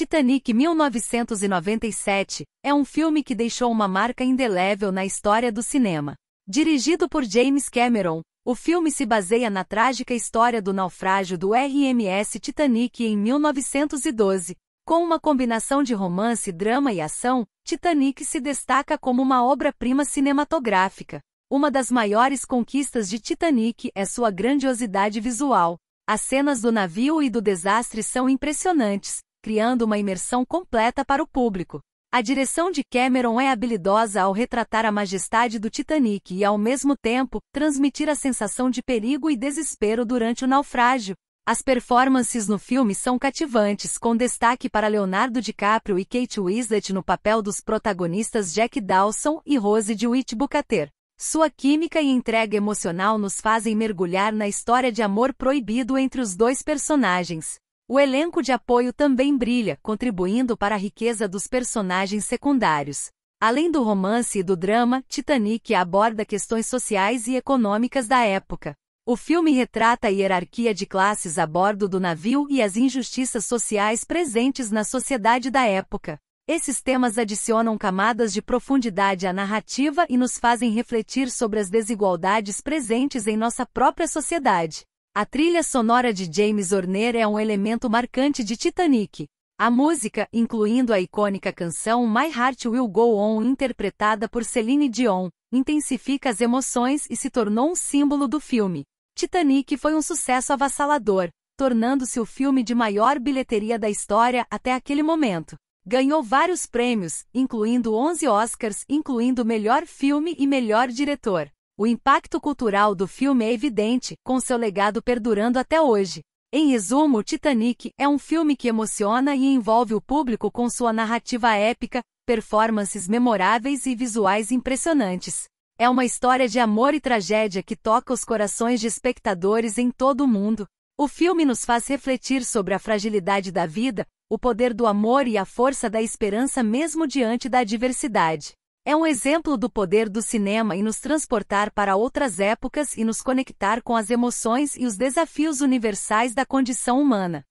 Titanic 1997 é um filme que deixou uma marca indelével na história do cinema. Dirigido por James Cameron, o filme se baseia na trágica história do naufrágio do RMS Titanic em 1912. Com uma combinação de romance, drama e ação, Titanic se destaca como uma obra-prima cinematográfica. Uma das maiores conquistas de Titanic é sua grandiosidade visual. As cenas do navio e do desastre são impressionantes, criando uma imersão completa para o público. A direção de Cameron é habilidosa ao retratar a majestade do Titanic e, ao mesmo tempo, transmitir a sensação de perigo e desespero durante o naufrágio. As performances no filme são cativantes, com destaque para Leonardo DiCaprio e Kate Winslet no papel dos protagonistas Jack Dawson e Rose DeWitt Bukater. Sua química e entrega emocional nos fazem mergulhar na história de amor proibido entre os dois personagens. O elenco de apoio também brilha, contribuindo para a riqueza dos personagens secundários. Além do romance e do drama, Titanic aborda questões sociais e econômicas da época. O filme retrata a hierarquia de classes a bordo do navio e as injustiças sociais presentes na sociedade da época. Esses temas adicionam camadas de profundidade à narrativa e nos fazem refletir sobre as desigualdades presentes em nossa própria sociedade. A trilha sonora de James Horner é um elemento marcante de Titanic. A música, incluindo a icônica canção My Heart Will Go On, interpretada por Celine Dion, intensifica as emoções e se tornou um símbolo do filme. Titanic foi um sucesso avassalador, tornando-se o filme de maior bilheteria da história até aquele momento. Ganhou vários prêmios, incluindo 11 Oscars, incluindo melhor filme e melhor diretor. O impacto cultural do filme é evidente, com seu legado perdurando até hoje. Em resumo, Titanic é um filme que emociona e envolve o público com sua narrativa épica, performances memoráveis e visuais impressionantes. É uma história de amor e tragédia que toca os corações de espectadores em todo o mundo. O filme nos faz refletir sobre a fragilidade da vida, o poder do amor e a força da esperança mesmo diante da adversidade. É um exemplo do poder do cinema em nos transportar para outras épocas e nos conectar com as emoções e os desafios universais da condição humana.